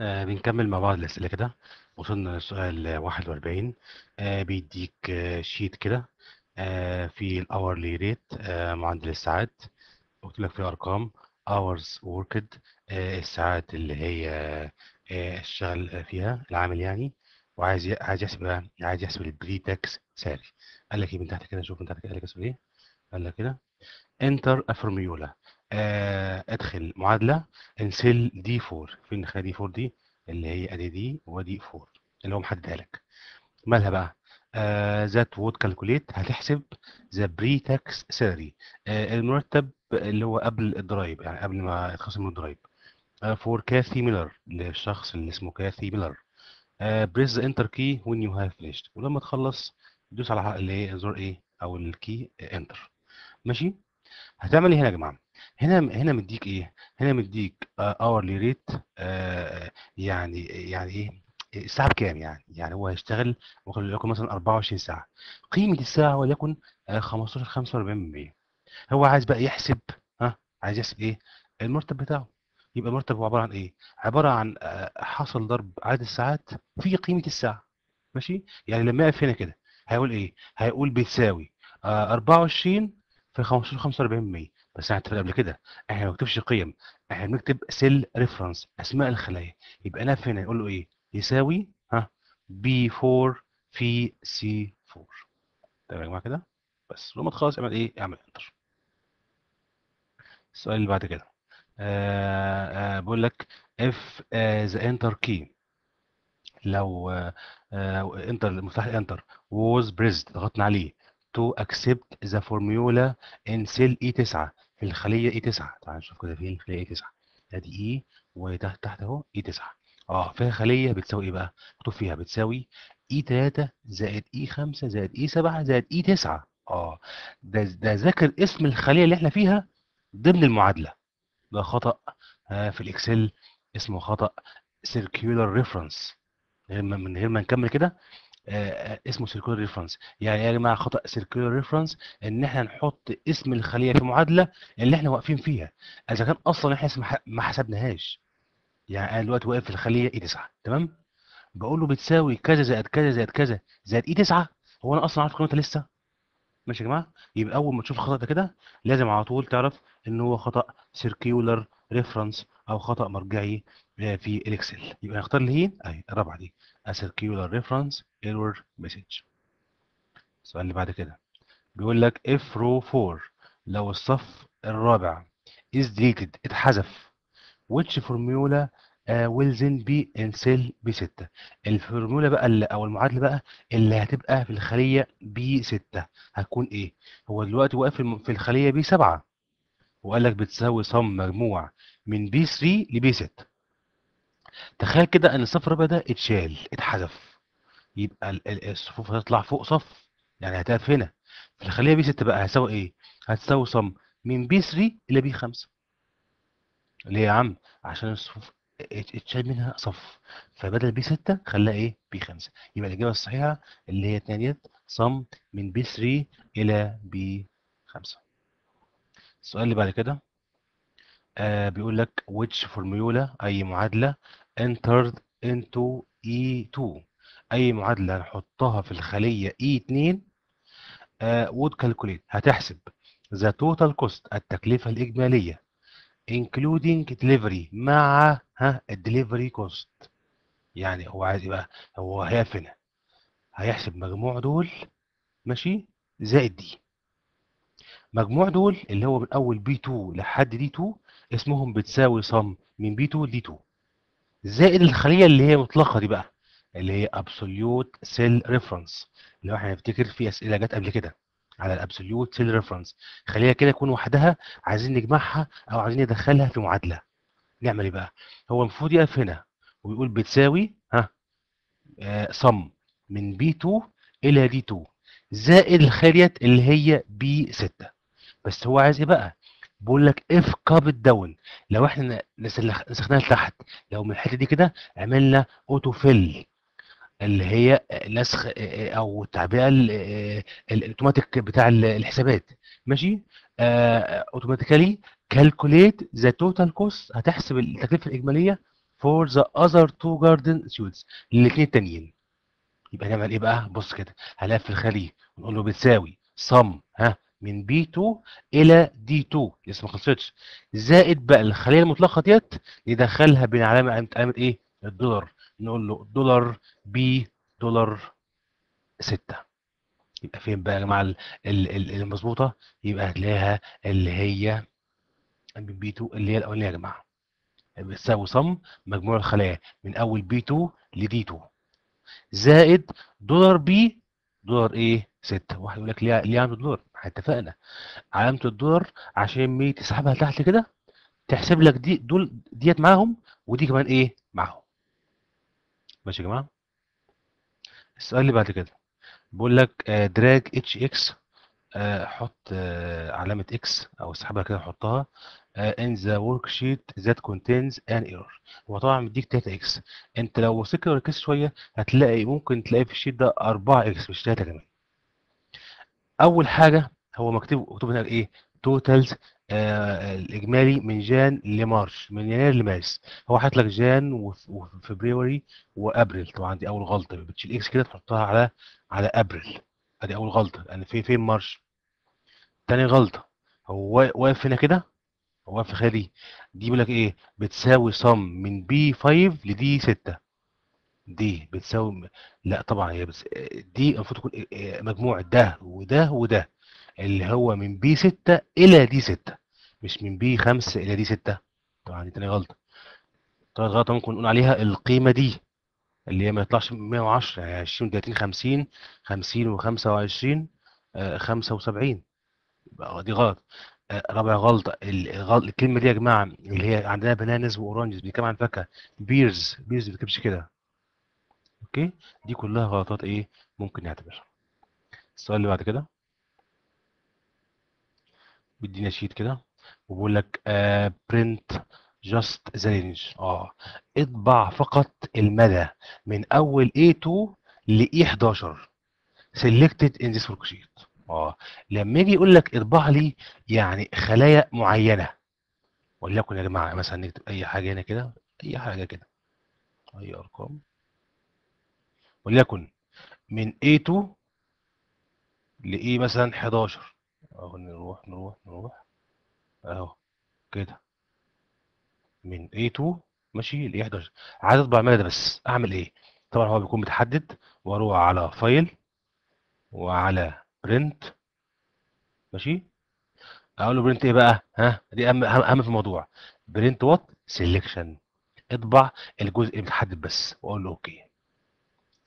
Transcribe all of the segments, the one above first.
آه بنكمل مع بعض الأسئلة كده وصلنا لسؤال 41 آه بيديك آه شيت كده آه في الأورلي ريت آه معدل الساعات قلت لك في أرقام hours worked آه الساعات اللي هي آه الشغل فيها العامل يعني وعايز عايز يحسب عايز يحسب البري تاكس سالري قال لك ايه من تحت كده شوف من تحت كده قال لك اسمه ايه قال لك كده انتر افرميولا آه، ادخل معادله انسل دي 4 فين دخلنا دي 4 دي اللي هي ادي دي ودي 4 اللي هو محددها لك مالها بقى ذات وود كالكوليت هتحسب ذا بري تاكس سالري المرتب اللي هو قبل الضرايب يعني قبل ما يتخصم من الضرايب فور كاثي ميلر للشخص اللي اسمه كاثي ميلر بريس انتر كي وين يو هاف فينيشد ولما تخلص تدوس على اللي هي زر ايه او الكي انتر ماشي هتعمل ايه هنا يا جماعه هنا هنا مديك ايه هنا مديك اورلي آه، ريت آه، يعني يعني ايه الساعه بكام يعني يعني هو هيشتغل لكم مثلا 24 ساعه قيمه الساعه وليكن 15 آه، 45% هو عايز بقى يحسب ها عايز يحسب ايه المرتب بتاعه يبقى المرتب هو عباره عن ايه عباره عن حاصل ضرب عدد الساعات في قيمه الساعه ماشي يعني لما يقف هنا كده هيقول ايه هيقول بتساوي 24 في 15 45% بس احنا اتفقنا قبل كده احنا ما بنكتبش قيم احنا بنكتب سيل ريفرنس اسماء الخلايا يبقى انا هنا يقول له ايه يساوي ها بي 4 في سي 4 تمام يا جماعه كده بس لما تخلص اعمل ايه اعمل انتر السؤال اللي بعد كده آه آه بقول لك اف ذا انتر كي لو انتر آه، آه، مفتاح الانتر ووز بريزد ضغطنا عليه to accept the formula in cell E9 في الخلية E9 تعال نشوف كده فين الخلية E9 ادي E وتحت تحت اهو E9 اه فيها خلية بتساوي ايه بقى؟ مكتوب فيها بتساوي E3 زائد E5 زائد E7 زائد E9 اه ده ده ذاكر اسم الخلية اللي احنا فيها ضمن المعادلة ده خطأ في الاكسل اسمه خطأ circular reference من غير ما نكمل كده آه، آه، اسمه سيركولر ريفرنس يعني يا جماعه خطا سيركولر ريفرنس ان احنا نحط اسم الخليه في معادله اللي احنا واقفين فيها اذا كان اصلا احنا ما حسبناهاش يعني انا دلوقتي واقف في الخليه اي e 9 تمام بقول له بتساوي كذا زائد كذا زائد كذا زائد اي e 9 هو انا اصلا عارف قيمتها لسه ماشي يا جماعه يبقى اول ما تشوف الخطا ده كده لازم على طول تعرف ان هو خطا سيركولر ريفرنس او خطا مرجعي آه، في الاكسل يبقى نختار اللي هي اهي الرابعه دي circular reference error message السؤال اللي بعد كده بيقول لك if row 4 لو الصف الرابع is deleted اتحذف which formula آه، will then be in cell B6 الفورمولا بقى اللي او المعادله بقى اللي هتبقى في الخليه B6 هتكون ايه هو دلوقتي واقف في الخليه B7 وقال لك بتساوي صم مجموع من بي 3 لبي 6 تخيل كده ان الصف الرابع ده اتشال اتحذف يبقى الصفوف هتطلع فوق صف يعني هتقف هنا فخليها بي 6 بقى هتساوي ايه؟ هتساوي صم من بي 3 الى بي 5 ليه يا عم؟ عشان الصفوف اتشال منها صف فبدل بي 6 خلاها ايه؟ بي 5 يبقى الاجابه الصحيحه اللي هي اتنين صم من بي 3 الى بي 5 السؤال اللي بعد كده آه بيقول لك which formula أي معادلة entered into E2 أي معادلة نحطها في الخلية E2 آه would calculate هتحسب the total cost التكلفة الإجمالية including delivery مع ها delivery cost يعني هو عايز يبقى هو هيقف هيحسب مجموع دول ماشي زائد دي مجموع دول اللي هو من اول بي 2 لحد دي 2 اسمهم بتساوي صم من بي 2 لدي 2 زائد الخليه اللي هي مطلقه دي بقى اللي هي ابسوليوت سيل ريفرنس لو احنا نفتكر في اسئله جت قبل كده على الابسوليوت سيل ريفرنس خليه كده تكون وحدها عايزين نجمعها او عايزين ندخلها في معادله نعمل ايه بقى هو المفروض يقف هنا ويقول بتساوي ها صم آه، من بي 2 الى دي 2 زائد الخليه اللي هي بي 6 بس هو عايز ايه بقى بقول لك اف كاب داون لو احنا نسخناها لتحت لو من الحته دي كده عملنا اوتو فيل اللي هي نسخ او التعبئه الاوتوماتيك بتاع الحسابات ماشي اوتوماتيكالي كالكوليت ذا توتال كوست هتحسب التكلفه الاجماليه فور ذا اذر تو جاردن سيوتس الاثنين التانيين يبقى نعمل ايه بقى بص كده هنقفل خليه ونقول له بتساوي صم ها من B2 إلى D2 لسه ما خلصتش زائد بقى الخلية المطلقة ديت ندخلها بين علامة علامة إيه؟ الدولار نقول له دولار B دولار 6 يبقى فين بقى يا جماعة المظبوطة؟ يبقى هتلاقيها اللي هي من B2 اللي هي الأولانية يا جماعة بتساوي صم مجموع الخلايا من أول B2 لدي 2 زائد دولار B دولار إيه؟ 6 واحد يقول لك ليه ليه عنده دولار؟ اتفقنا علامه الدولار عشان مية تسحبها تحت كده تحسب لك دي دول ديت معاهم ودي كمان ايه معاهم ماشي يا جماعه السؤال اللي بعد كده بيقول لك آه، دراج اتش اكس آه، حط آه، علامه اكس او اسحبها كده وحطها ان ذا ورك شيت ذات كونتينز ان ايرور هو طبعا مديك 3 اكس انت لو وثقت وركزت شويه هتلاقي ممكن تلاقي في الشيت ده 4 اكس مش 3 كمان اول حاجه هو مكتوب مكتوب هنا ايه توتالز آه الاجمالي من جان لمارش من يناير لمارس هو حاطط لك جان وفبراير وابريل طبعا دي اول غلطه بتشيل اكس كده تحطها على على ابريل ادي اول غلطه لان يعني في فين مارش تاني غلطه هو واقف هنا كده هو واقف خالي دي دي بيقول لك ايه بتساوي صم من بي 5 لدي 6 دي بتساوي لا طبعا هي بس دي المفروض تكون مجموع ده وده وده اللي هو من بي 6 الى دي 6 مش من بي 5 الى دي 6 طبعا دي تاني غلطه طبعا غلطه ممكن نقول عليها القيمه دي اللي هي ما يطلعش 110 يعني 20 30 50 50 و25 75 يبقى دي غلط رابع غلطه الكلمه دي يا جماعه اللي هي عندنا بنانز واورانجز بيتكلم عن فاكهه بيرز بيرز ما بتكتبش كده اوكي دي كلها غلطات ايه ممكن نعتبرها السؤال اللي بعد كده بيدينا شيت كده وبيقول لك برنت جاست ذا رينج اه اطبع فقط المدى من اول A2 ل E11 selected in this worksheet اه لما يجي يقول لك اطبع لي يعني خلايا معينه وليكن يا جماعه مثلا نكتب اي حاجه هنا كده اي حاجه كده اي ارقام وليكن من A2 ل A e مثلا 11 اهو نروح نروح نروح اهو كده من A2 ماشي ل 11 عايز اطبع العماله ده بس اعمل ايه؟ طبعا هو بيكون متحدد واروح على فايل وعلى برنت ماشي اقول له برنت ايه بقى؟ ها دي اهم اهم في الموضوع برنت وات سيلكشن اطبع الجزء المتحدد بس واقول له اوكي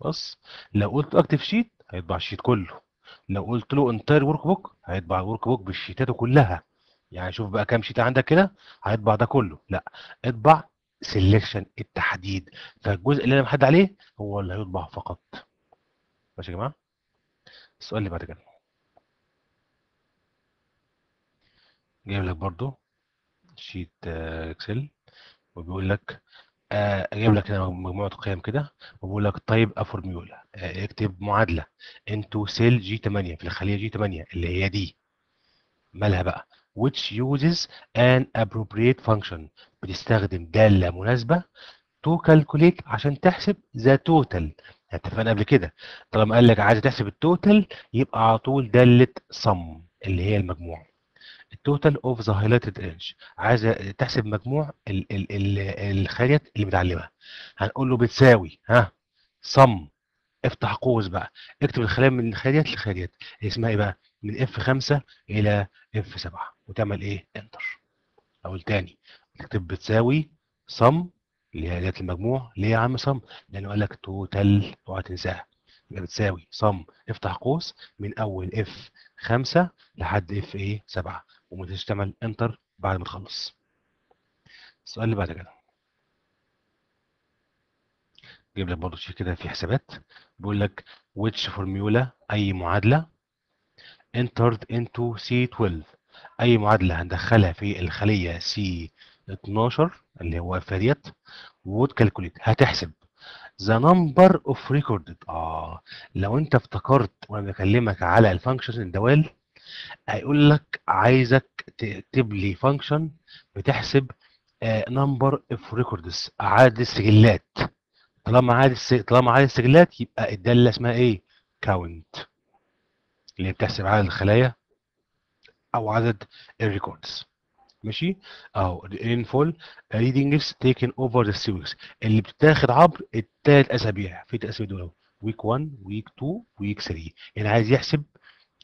بس لو قلت اكتف شيت هيطبع الشيت كله لو قلت له انتاير ورك بوك هيطبع الورك بوك بالشيتات كلها يعني شوف بقى كام شيت عندك كده هيطبع ده كله لا اطبع سيلكشن التحديد فالجزء اللي انا محدد عليه هو اللي هيطبع فقط ماشي يا جماعه السؤال اللي بعد كده جايب لك برضو شيت اكسل آه، وبيقول لك آه، اجيب لك هنا مجموعه قيم كده واقول لك طيب افورميولا آه، اكتب معادله انتو سيل جي 8 في الخليه جي 8 اللي هي دي مالها بقى which uses an appropriate function بتستخدم داله مناسبه تو كالكوليت عشان تحسب ذا توتال اتفقنا قبل كده طالما قال لك عايز تحسب التوتال يبقى على طول داله sum اللي هي المجموع التوتال اوف ذا هايلايتد ايدج عايز تحسب مجموع ال ال ال الخانات اللي متعلمها هنقول له بتساوي ها صم افتح قوس بقى اكتب الخلايا من الخانات للخانات اسمها ايه بقى من اف 5 الى اف 7 وتعمل ايه انتر اقول تاني تكتب بتساوي صم اللي هي المجموع ليه يا عم صم لانه قال لك توتال اوعى تنساها يبقى بتساوي صم افتح قوس من اول اف 5 لحد اف ايه 7 وتشتمل انتر بعد ما تخلص السؤال اللي بعد كده جيب لك برضه شيء كده في حسابات بيقول لك which formula اي معادله entered into C12 اي معادله هندخلها في الخليه C12 اللي هو وود كالكوليت هتحسب the number of recorded اه لو انت افتكرت وانا بكلمك على الفانكشنز الدوال هيقول لك عايزك تكتب لي فانكشن بتحسب نمبر اوف ريكوردز عدد السجلات طالما عدد طالما عدد السجلات يبقى الداله اسمها ايه؟ كاونت اللي بتحسب عدد الخلايا او عدد الريكوردز ماشي اهو فول ريدنجز تيكن اوفر ذا سيريز اللي بتتاخد عبر الثلاث اسابيع في تقسيم دول ويك 1 ويك 2 ويك 3 يعني عايز يحسب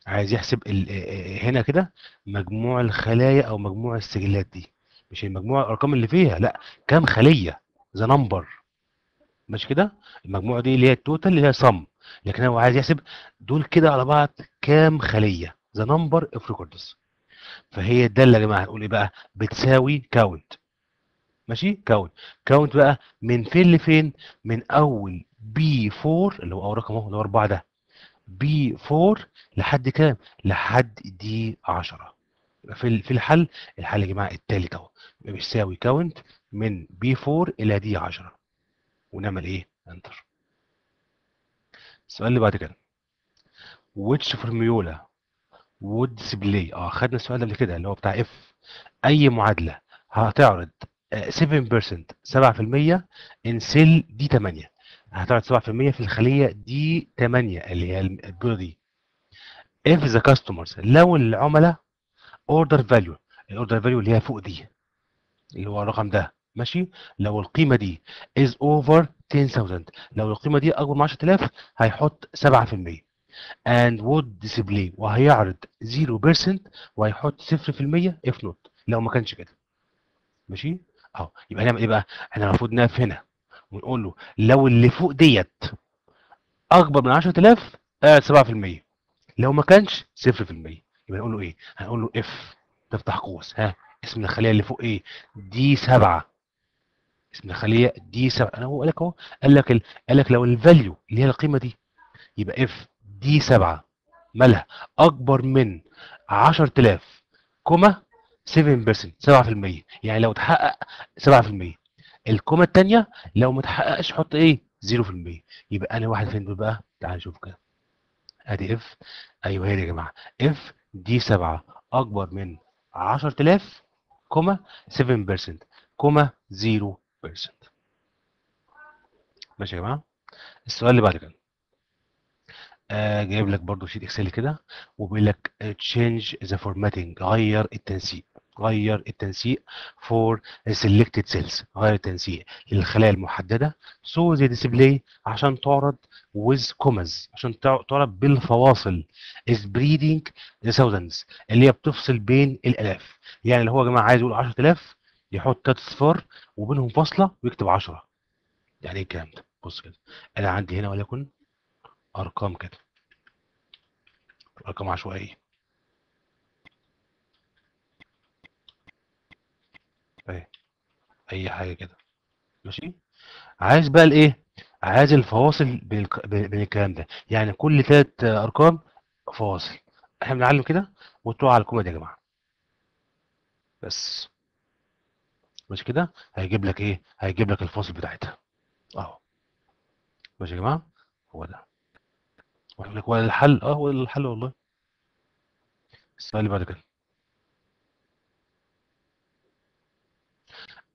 عايز يحسب آه، آه، آه، هنا كده مجموع الخلايا او مجموع السجلات دي مش المجموع الارقام اللي فيها لا كام خليه ذا نمبر ماشي كده المجموعه دي اللي هي التوتال اللي هي صم لكن هو عايز يحسب دول كده على بعض كام خليه ذا نمبر اوف ريكوردز فهي الداله يا جماعه هنقول ايه بقى بتساوي كاونت ماشي كاونت كاونت بقى من فين لفين من اول بي 4 اللي هو اول رقم اهو اللي هو 4 ده بي 4 لحد كام؟ لحد دي 10 يبقى في في الحل الحل يا جماعه التالت اهو بيساوي كاونت من بي 4 الى دي 10 ونعمل ايه؟ انتر السؤال اللي بعد كده which formula would display اه خدنا السؤال اللي قبل كده اللي هو بتاع اف اي معادله هتعرض 7% آه، 7% in cell دي 8 هتقعد 7% في الخليه دي 8 اللي هي البيضه دي if the customers لو العملاء order value الاوردر فاليو اللي هي فوق دي اللي هو الرقم ده ماشي لو القيمه دي is over 10000 لو القيمه دي اكبر من 10000 هيحط 7% and would display وهيعرض 0% وهيحط 0% if not لو ما كانش كده ماشي اهو يبقى نعمل ايه بقى احنا المفروض نقف هنا ونقول له لو اللي فوق ديت اكبر من 10000 آه 7% لو ما كانش 0% يبقى نقول له ايه؟ هنقول له اف تفتح قوس ها اسم الخليه اللي فوق ايه؟ دي 7 اسم الخليه دي 7 انا هو قال لك اهو قال لك قال لك لو الفاليو اللي هي القيمه دي يبقى اف دي 7 مالها اكبر من 10000 كوما 7% 7% يعني لو اتحقق 7% الكومه الثانيه لو ما تحققش حط ايه 0% يبقى انا واحد فين دول بقى تعال نشوف كده ادي اف ايوه هي يا جماعه اف دي 7 اكبر من 10000 كوما 7% كوما 0% ماشي يا جماعه السؤال اللي بعد كده آه جايب لك برضو شيت اكسل كده وبيقول لك تشينج ذا فورماتنج غير التنسيق غير التنسيق فور سيلكتد سيلز غير التنسيق للخلايا المحدده سو the ديسبلاي عشان تعرض with commas عشان تعرض بالفواصل is breeding the thousands اللي هي بتفصل بين الالاف يعني اللي هو يا جماعه عايز يقول 10000 يحط ثلاث اصفار وبينهم فاصله ويكتب 10 يعني ايه الكلام ده بص كده انا عندي هنا وليكن ارقام كده ارقام عشوائيه اهي اي حاجه كده ماشي عايز بقى الايه عايز الفواصل بين الكلام ده يعني كل ثلاث ارقام فواصل احنا بنعلم كده وتوع على الكومه دي يا جماعه بس ماشي كده هيجيب لك ايه هيجيب لك الفاصل بتاعتها اهو ماشي يا جماعه هو ده واقول لك الحل اه هو الحل والله السؤال اللي بعد كده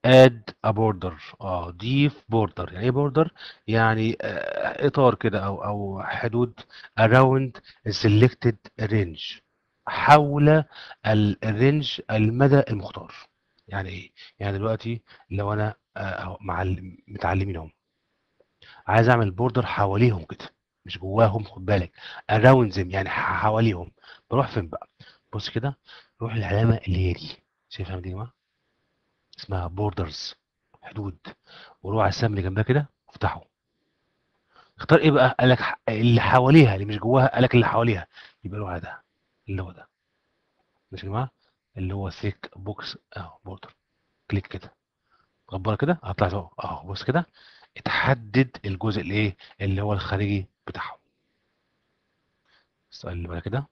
اد ا بوردر اه ضيف بوردر يعني ايه بوردر يعني آه اطار كده او او حدود اراوند سيلكتد رينج حول الرينج المدى المختار يعني ايه يعني دلوقتي لو انا آه مع متعلمين هم عايز اعمل بوردر حواليهم كده مش جواهم خد بالك اراوند زم يعني حواليهم بروح فين بقى بص كده روح العلامه اللي هي دي شايفها يا جماعه اسمها بوردرز حدود وروح على السهم اللي جنبها كده افتحه اختار ايه بقى قال لك اللي حواليها اللي مش جواها قال لك اللي حواليها يبقى له على ده اللي هو ده ماشي يا جماعه اللي هو ثيك بوكس اهو بوردر كليك كده غبره كده هطلع اهو اهو بص كده اتحدد الجزء الايه اللي هو الخارجي بتاعه السؤال اللي بعد كده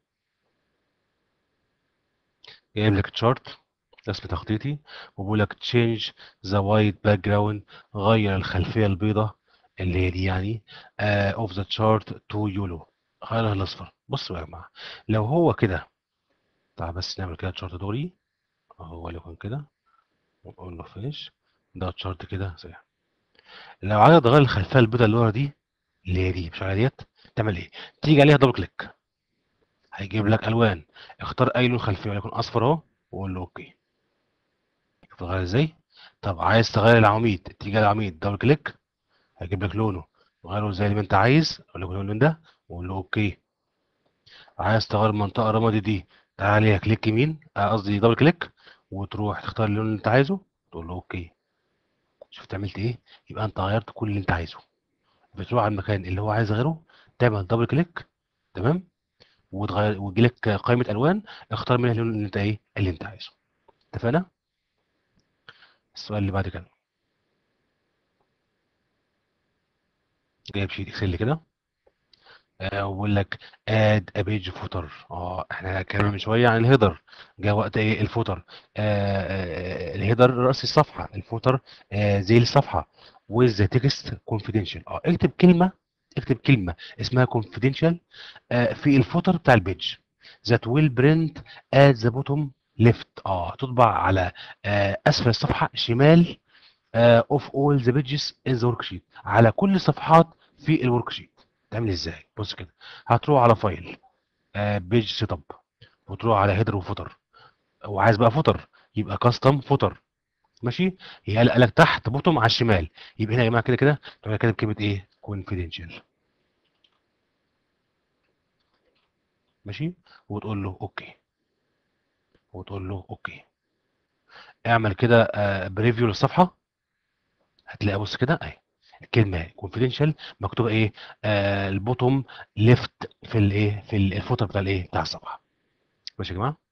جايب لك تشارت اسم تخطيطي وبقول لك change the white background غير الخلفيه البيضاء اللي هي دي يعني uh, of the chart to yellow غيرها الاصفر بصوا يا جماعه لو هو كده تعال بس نعمل كده تشارت دوري هو لو كان كده ونقول له فينش ده تشارت كده زي لو عايز تغير الخلفيه البيضاء اللي ورا دي اللي هي دي مش عارف ديت تعمل ايه؟ تيجي عليها دبل كليك هيجيب لك الوان اختار اي لون خلفيه وليكن اصفر اهو وقول له اوكي تغير ازاي طب عايز تغير العواميد تيجي على العواميد دبل كليك هيجيب لك لونه غيره زي اللي انت عايز اقول لك اللون ده واقول له اوكي عايز تغير المنطقه الرمادي دي تعالى عليها كليك يمين آه، قصدي دبل كليك وتروح تختار اللون اللي انت عايزه تقول له اوكي شفت عملت ايه يبقى انت غيرت كل اللي انت عايزه بتروح على المكان اللي هو عايز غيره تعمل دبل كليك تمام وتغير ويجي لك قائمه الوان اختار منها اللون اللي انت ايه اللي انت عايزه اتفقنا السؤال اللي بعد كده جايب شيت اكسل كده آه لك اد ا بيج فوتر اه احنا اتكلمنا من شويه عن الهيدر جاء وقت ايه الفوتر آه, آه، الهيدر راس الصفحه الفوتر آه زي الصفحه وذ تكست كونفيدنشال اه اكتب كلمه اكتب كلمه اسمها كونفيدنشال آه في الفوتر بتاع البيج ذات ويل برنت ات ذا بوتوم ليفت اه تطبع على آه اسفل الصفحه شمال اوف اول ذا بيجز ان ذا ورك شيت على كل الصفحات في الورك شيت تعمل ازاي بص كده هتروح على فايل بيج سيت اب وتروح على هيدر وفوتر وعايز بقى فوتر يبقى كاستم فوتر ماشي يقلق لك تحت بوتوم على الشمال يبقى هنا يا جماعه كده كده تروح كاتب كلمه ايه كونفيدنشال ماشي وتقول له اوكي وتقول له اوكي اعمل كده بريفيو آه، للصفحه هتلاقي بص كده اهي الكلمه كونفيدنشال مكتوبه ايه آه، البوتوم ليفت في الايه في الفوتر بتاع الايه بتاع الصفحه ماشي يا جماعه